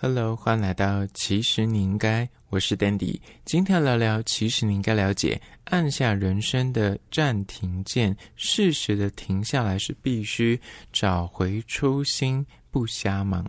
Hello，欢迎来到其实你应该，我是 Dandy，今天聊聊其实你应该了解按下人生的暂停键，适时的停下来是必须，找回初心，不瞎忙。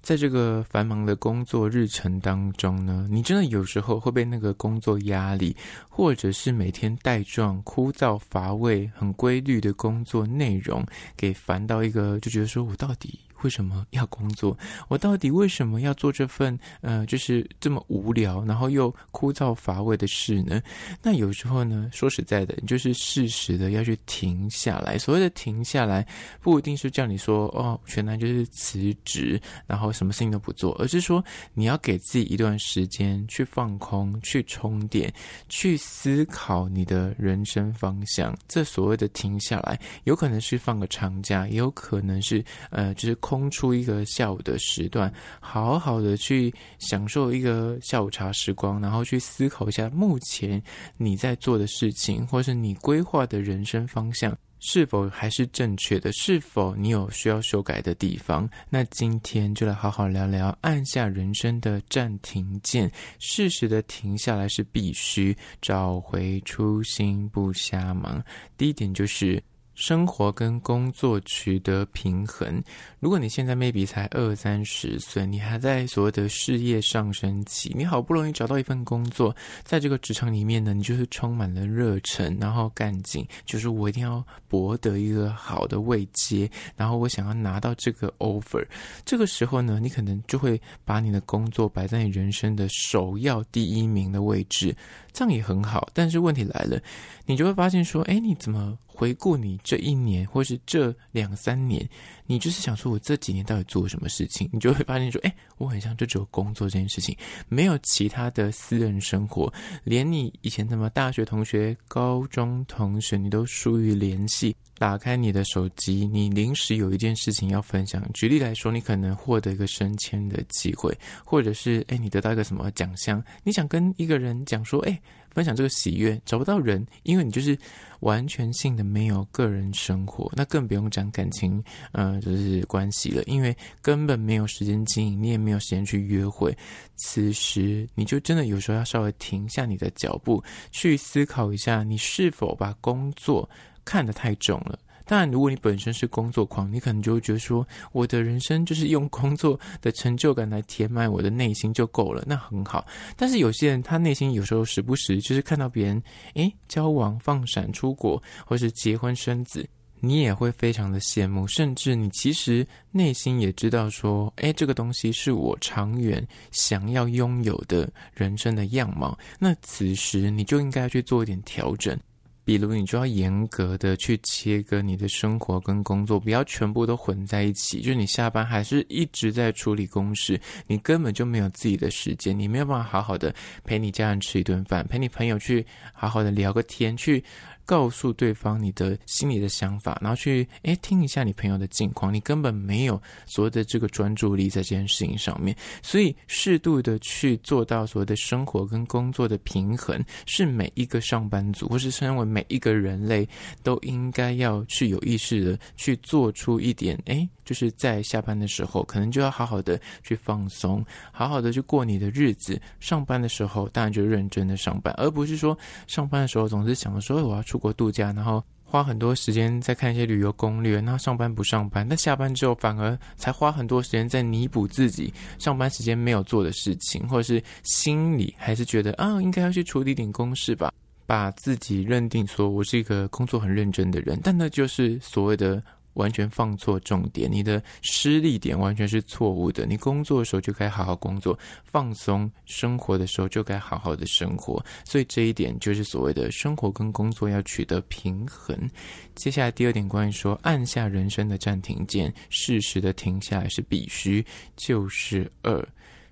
在这个繁忙的工作日程当中呢，你真的有时候会被那个工作压力，或者是每天带状、枯燥乏味、很规律的工作内容给烦到一个，就觉得说我到底。为什么要工作？我到底为什么要做这份呃，就是这么无聊，然后又枯燥乏味的事呢？那有时候呢，说实在的，就是适时的要去停下来。所谓的停下来，不一定是叫你说哦，全然就是辞职，然后什么事情都不做，而是说你要给自己一段时间去放空、去充电、去思考你的人生方向。这所谓的停下来，有可能是放个长假，也有可能是呃，就是。空出一个下午的时段，好好的去享受一个下午茶时光，然后去思考一下目前你在做的事情，或是你规划的人生方向是否还是正确的，是否你有需要修改的地方。那今天就来好好聊聊，按下人生的暂停键，适时的停下来是必须，找回初心不瞎忙。第一点就是。生活跟工作取得平衡。如果你现在 maybe 才二三十岁，你还在所谓的事业上升期，你好不容易找到一份工作，在这个职场里面呢，你就是充满了热忱，然后干劲，就是我一定要博得一个好的位阶，然后我想要拿到这个 offer。这个时候呢，你可能就会把你的工作摆在你人生的首要第一名的位置，这样也很好。但是问题来了，你就会发现说，哎，你怎么？回顾你这一年，或是这两三年，你就是想说，我这几年到底做了什么事情？你就会发现说，哎，我很像就只有工作这件事情，没有其他的私人生活，连你以前什么大学同学、高中同学，你都疏于联系。打开你的手机，你临时有一件事情要分享。举例来说，你可能获得一个升迁的机会，或者是哎，你得到一个什么奖项，你想跟一个人讲说，哎。分享这个喜悦找不到人，因为你就是完全性的没有个人生活，那更不用讲感情，呃，就是关系了，因为根本没有时间经营，你也没有时间去约会。此时你就真的有时候要稍微停下你的脚步，去思考一下，你是否把工作看得太重了。当然，如果你本身是工作狂，你可能就会觉得说，我的人生就是用工作的成就感来填满我的内心就够了，那很好。但是有些人，他内心有时候时不时就是看到别人，诶交往、放闪、出国，或是结婚生子，你也会非常的羡慕，甚至你其实内心也知道说，诶，这个东西是我长远想要拥有的人生的样貌。那此时你就应该去做一点调整。比如，你就要严格的去切割你的生活跟工作，不要全部都混在一起。就是你下班还是一直在处理公事，你根本就没有自己的时间，你没有办法好好的陪你家人吃一顿饭，陪你朋友去好好的聊个天去。告诉对方你的心里的想法，然后去诶听一下你朋友的近况，你根本没有所谓的这个专注力在这件事情上面，所以适度的去做到所谓的生活跟工作的平衡，是每一个上班族或是身为每一个人类都应该要去有意识的去做出一点诶就是在下班的时候，可能就要好好的去放松，好好的去过你的日子。上班的时候，当然就认真的上班，而不是说上班的时候总是想着说我要出国度假，然后花很多时间在看一些旅游攻略。那上班不上班？那下班之后反而才花很多时间在弥补自己上班时间没有做的事情，或者是心里还是觉得啊，应该要去处理点公事吧，把自己认定说我是一个工作很认真的人。但那就是所谓的。完全放错重点，你的失力点完全是错误的。你工作的时候就该好好工作，放松生活的时候就该好好的生活。所以这一点就是所谓的生活跟工作要取得平衡。接下来第二点，关于说按下人生的暂停键，适时的停下来是必须。就是二，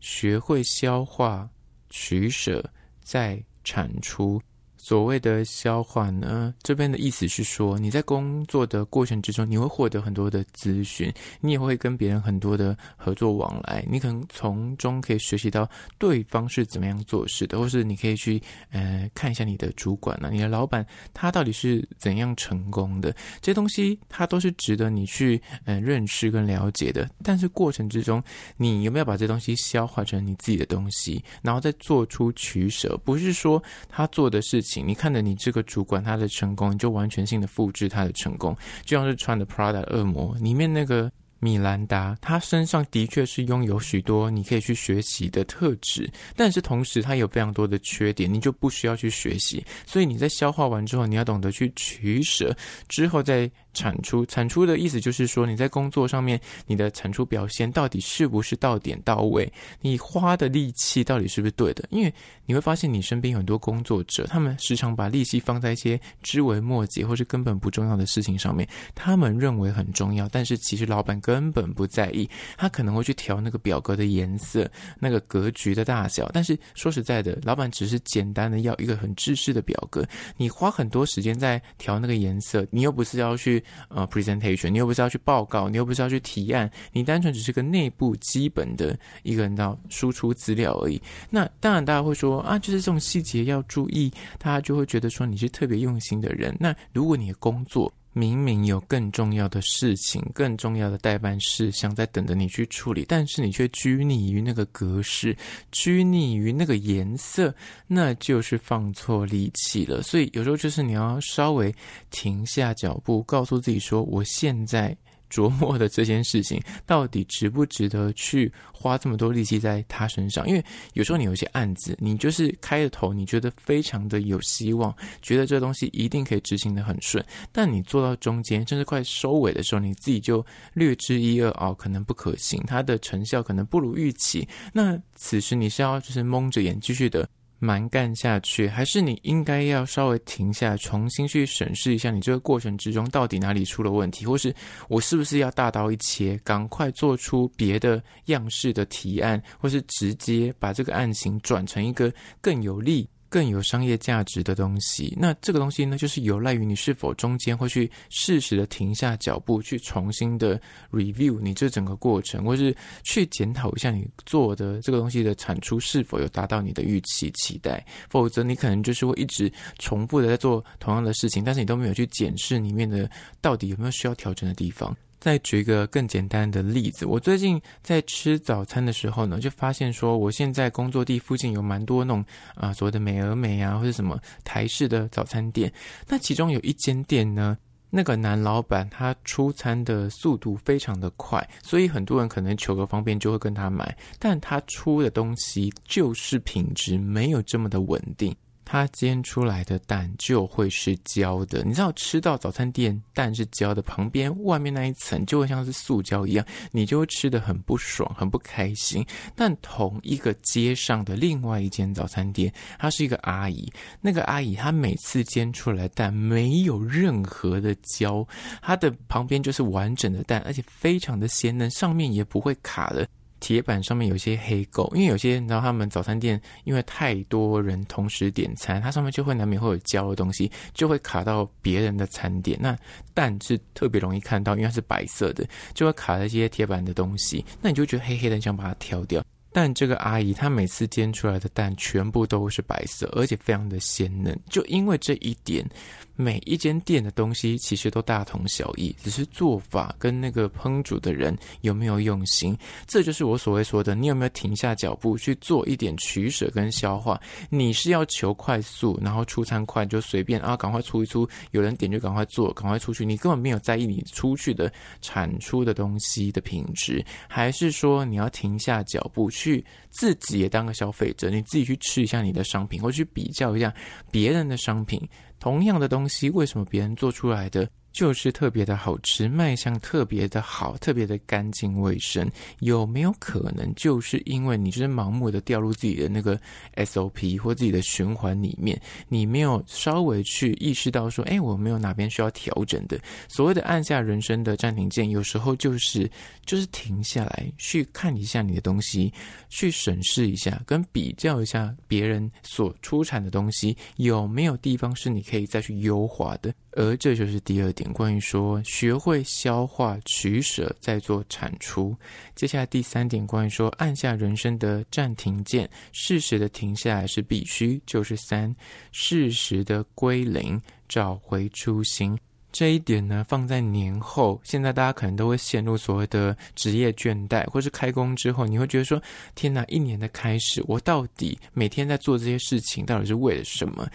学会消化、取舍、再产出。所谓的消化呢，这边的意思是说，你在工作的过程之中，你会获得很多的资讯，你也会跟别人很多的合作往来，你可能从中可以学习到对方是怎么样做事的，或是你可以去呃看一下你的主管呢，你的老板他到底是怎样成功的，这些东西它都是值得你去嗯认识跟了解的。但是过程之中，你有没有把这东西消化成你自己的东西，然后再做出取舍？不是说他做的事情。你看着你这个主管他的成功，你就完全性的复制他的成功，就像是穿的《Prada》恶魔里面那个米兰达，他身上的确是拥有许多你可以去学习的特质，但是同时他有非常多的缺点，你就不需要去学习。所以你在消化完之后，你要懂得去取舍，之后再。产出产出的意思就是说，你在工作上面你的产出表现到底是不是到点到位？你花的力气到底是不是对的？因为你会发现，你身边很多工作者，他们时常把力气放在一些枝微末节或是根本不重要的事情上面。他们认为很重要，但是其实老板根本不在意。他可能会去调那个表格的颜色，那个格局的大小。但是说实在的，老板只是简单的要一个很制式的表格。你花很多时间在调那个颜色，你又不是要去。呃，presentation，你又不是要去报告，你又不是要去提案，你单纯只是个内部基本的一个人要输出资料而已。那当然，大家会说啊，就是这种细节要注意，大家就会觉得说你是特别用心的人。那如果你的工作，明明有更重要的事情、更重要的代办事项在等着你去处理，但是你却拘泥于那个格式，拘泥于那个颜色，那就是放错力气了。所以有时候就是你要稍微停下脚步，告诉自己说，我现在。琢磨的这件事情到底值不值得去花这么多力气在他身上？因为有时候你有些案子，你就是开头你觉得非常的有希望，觉得这东西一定可以执行的很顺，但你做到中间，甚至快收尾的时候，你自己就略知一二哦，可能不可行，它的成效可能不如预期。那此时你是要就是蒙着眼继续的？蛮干下去，还是你应该要稍微停下，重新去审视一下你这个过程之中到底哪里出了问题，或是我是不是要大刀一切，赶快做出别的样式的提案，或是直接把这个案情转成一个更有利。更有商业价值的东西，那这个东西呢，就是有赖于你是否中间会去适时的停下脚步，去重新的 review 你这整个过程，或是去检讨一下你做的这个东西的产出是否有达到你的预期期待，否则你可能就是会一直重复的在做同样的事情，但是你都没有去检视里面的到底有没有需要调整的地方。再举一个更简单的例子，我最近在吃早餐的时候呢，就发现说，我现在工作地附近有蛮多那种啊所谓的美而美啊，或者什么台式的早餐店。那其中有一间店呢，那个男老板他出餐的速度非常的快，所以很多人可能求个方便就会跟他买，但他出的东西就是品质没有这么的稳定。它煎出来的蛋就会是焦的，你知道，吃到早餐店蛋是焦的，旁边外面那一层就会像是塑胶一样，你就会吃的很不爽，很不开心。但同一个街上的另外一间早餐店，它是一个阿姨，那个阿姨她每次煎出来蛋没有任何的焦，她的旁边就是完整的蛋，而且非常的鲜嫩，上面也不会卡的。铁板上面有一些黑垢，因为有些你知道，他们早餐店因为太多人同时点餐，它上面就会难免会有焦的东西，就会卡到别人的餐点。那蛋是特别容易看到，因为它是白色的，就会卡在这些铁板的东西。那你就觉得黑黑的，想把它挑掉。但这个阿姨她每次煎出来的蛋全部都是白色，而且非常的鲜嫩。就因为这一点，每一间店的东西其实都大同小异，只是做法跟那个烹煮的人有没有用心，这就是我所谓说的。你有没有停下脚步去做一点取舍跟消化？你是要求快速，然后出餐快就随便啊，赶快出一出，有人点就赶快做，赶快出去。你根本没有在意你出去的产出的东西的品质，还是说你要停下脚步去？去自己也当个消费者，你自己去吃一下你的商品，或去比较一下别人的商品，同样的东西为什么别人做出来的？就是特别的好吃，卖相特别的好，特别的干净卫生。有没有可能就是因为你就是盲目的掉入自己的那个 SOP 或自己的循环里面，你没有稍微去意识到说，哎，我没有哪边需要调整的。所谓的按下人生的暂停键，有时候就是就是停下来去看一下你的东西，去审视一下，跟比较一下别人所出产的东西，有没有地方是你可以再去优化的。而这就是第二点，关于说学会消化取舍，再做产出。接下来第三点，关于说按下人生的暂停键，适时的停下来是必须。就是三，适时的归零，找回初心。这一点呢，放在年后，现在大家可能都会陷入所谓的职业倦怠，或是开工之后，你会觉得说：天哪，一年的开始，我到底每天在做这些事情，到底是为了什么？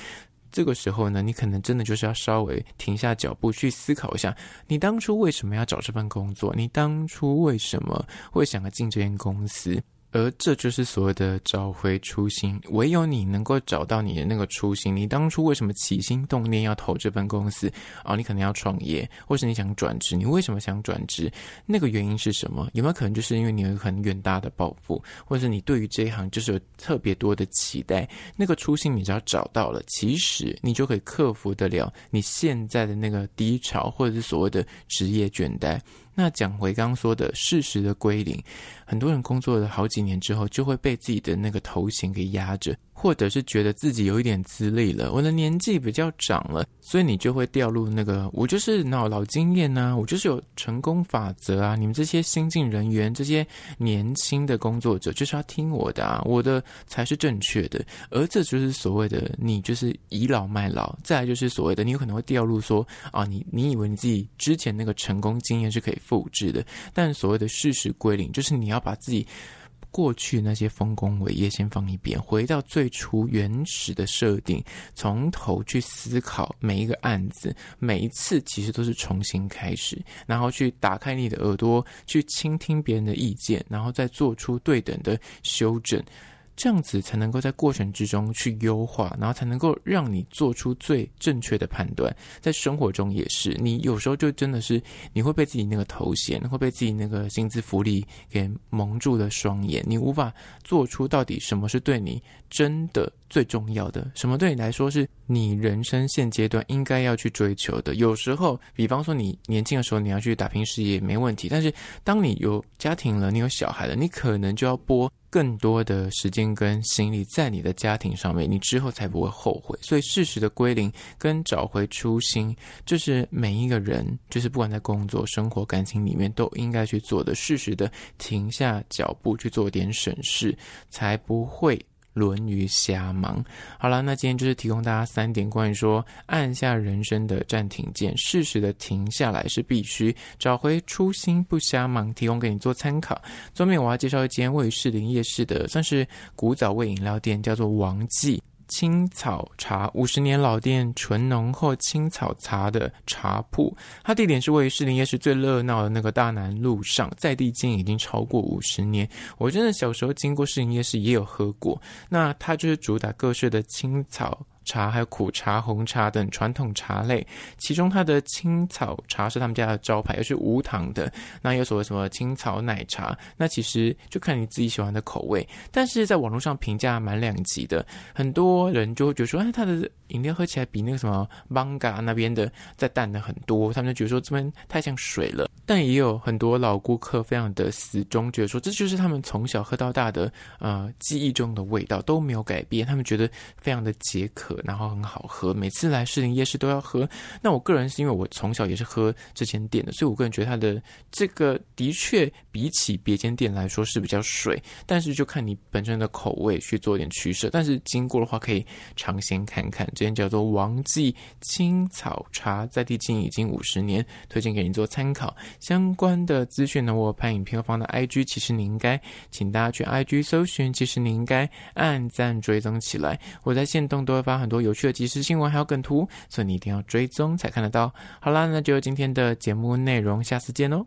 这个时候呢，你可能真的就是要稍微停下脚步去思考一下，你当初为什么要找这份工作？你当初为什么会想要进这间公司？而这就是所谓的找回初心。唯有你能够找到你的那个初心，你当初为什么起心动念要投这份公司？啊，你可能要创业，或是你想转职，你为什么想转职？那个原因是什么？有没有可能就是因为你有很远大的抱负，或者是你对于这一行就是有特别多的期待？那个初心你只要找到了，其实你就可以克服得了你现在的那个低潮，或者是所谓的职业倦怠。那讲回刚刚说的事实的归零，很多人工作了好几年之后，就会被自己的那个头衔给压着。或者是觉得自己有一点资历了，我的年纪比较长了，所以你就会掉入那个我就是老老经验呐，我就是有成功法则啊，你们这些新进人员、这些年轻的工作者就是要听我的啊，我的才是正确的，而这就是所谓的你就是倚老卖老。再来就是所谓的你有可能会掉入说啊，你你以为你自己之前那个成功经验是可以复制的，但所谓的事实归零，就是你要把自己。过去那些丰功伟业先放一边，回到最初原始的设定，从头去思考每一个案子，每一次其实都是重新开始，然后去打开你的耳朵，去倾听别人的意见，然后再做出对等的修正。这样子才能够在过程之中去优化，然后才能够让你做出最正确的判断。在生活中也是，你有时候就真的是你会被自己那个头衔，会被自己那个薪资福利给蒙住了双眼，你无法做出到底什么是对你真的。最重要的什么对你来说是你人生现阶段应该要去追求的？有时候，比方说你年轻的时候你要去打拼事业没问题，但是当你有家庭了，你有小孩了，你可能就要拨更多的时间跟心力在你的家庭上面，你之后才不会后悔。所以，适时的归零跟找回初心，这是每一个人，就是不管在工作、生活、感情里面，都应该去做的。适时的停下脚步去做点审视，才不会。沦于瞎忙，好了，那今天就是提供大家三点关于说按下人生的暂停键，适时的停下来是必须，找回初心不瞎忙，提供给你做参考。后面我要介绍一间位于士林夜市的算是古早味饮料店，叫做王记。青草茶，五十年老店，纯浓厚青草茶的茶铺，它地点是位于士林夜市最热闹的那个大南路上，在地经营已经超过五十年。我真的小时候经过士林夜市也有喝过，那它就是主打各式的青草。茶还有苦茶、红茶等传统茶类，其中它的青草茶是他们家的招牌，又是无糖的。那有所谓什么青草奶茶，那其实就看你自己喜欢的口味。但是在网络上评价蛮两极的，很多人就会觉得说，哎，它的饮料喝起来比那个什么 b a n g a 那边的再淡的很多，他们就觉得说这边太像水了。但也有很多老顾客非常的死忠，觉得说这就是他们从小喝到大的啊记忆中的味道都没有改变，他们觉得非常的解渴。然后很好喝，每次来士林夜市都要喝。那我个人是因为我从小也是喝这间店的，所以我个人觉得它的这个的确比起别间店来说是比较水，但是就看你本身的口味去做一点取舍。但是经过的话，可以尝鲜看看。这间叫做王记青草茶，在地经已经五十年，推荐给您做参考。相关的资讯呢，我拍影片放的 I G，其实你应该请大家去 I G 搜寻，其实你应该按赞追踪起来。我在线动多发。很多有趣的即时新闻还有梗图，所以你一定要追踪才看得到。好啦，那就今天的节目内容，下次见哦。